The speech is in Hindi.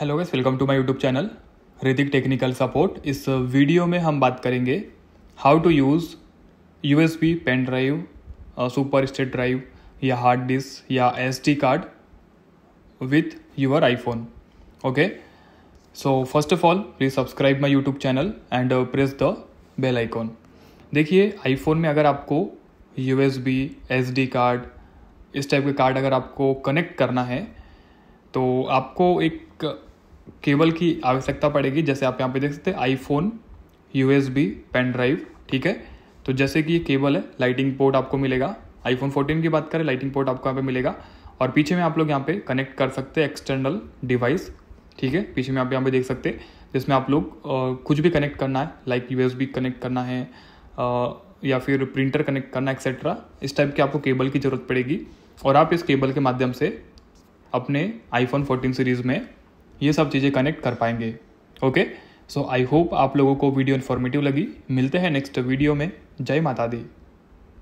hello guys welcome to my YouTube channel Hrithik technical support इस वीडियो में हम बात करेंगे how to use U S B pen drive super state drive या हार्ड डिस्क या S D card with your iPhone okay so first of all please subscribe my YouTube channel and press the bell icon देखिए आईफोन में अगर आपको U S B S D card इस टाइप के कार्ड अगर आपको कनेक्ट करना है तो आपको एक केबल की आवश्यकता पड़ेगी जैसे आप यहाँ पे देख सकते हैं iPhone U S B pen drive ठीक है तो जैसे कि ये केबल है लाइटिंग पोर्ट आपको मिलेगा आईफोन 14 की बात करें लाइटिंग पोर्ट आपको यहाँ पे मिलेगा और पीछे में आप लोग यहाँ पे कनेक्ट कर सकते हैं एक्सटर्नल डिवाइस ठीक है पीछे में आप यहाँ पे देख सकते जिसमें आप लोग कुछ भी कनेक्ट करना है लाइक यू कनेक्ट करना है या फिर प्रिंटर कनेक्ट करना एक्सेट्रा इस टाइप की आपको केबल की ज़रूरत पड़ेगी और आप इस केबल के माध्यम से अपने आईफोन 14 सीरीज़ में ये सब चीज़ें कनेक्ट कर पाएंगे ओके सो आई होप आप लोगों को वीडियो इन्फॉर्मेटिव लगी मिलते हैं नेक्स्ट वीडियो में जय माता दी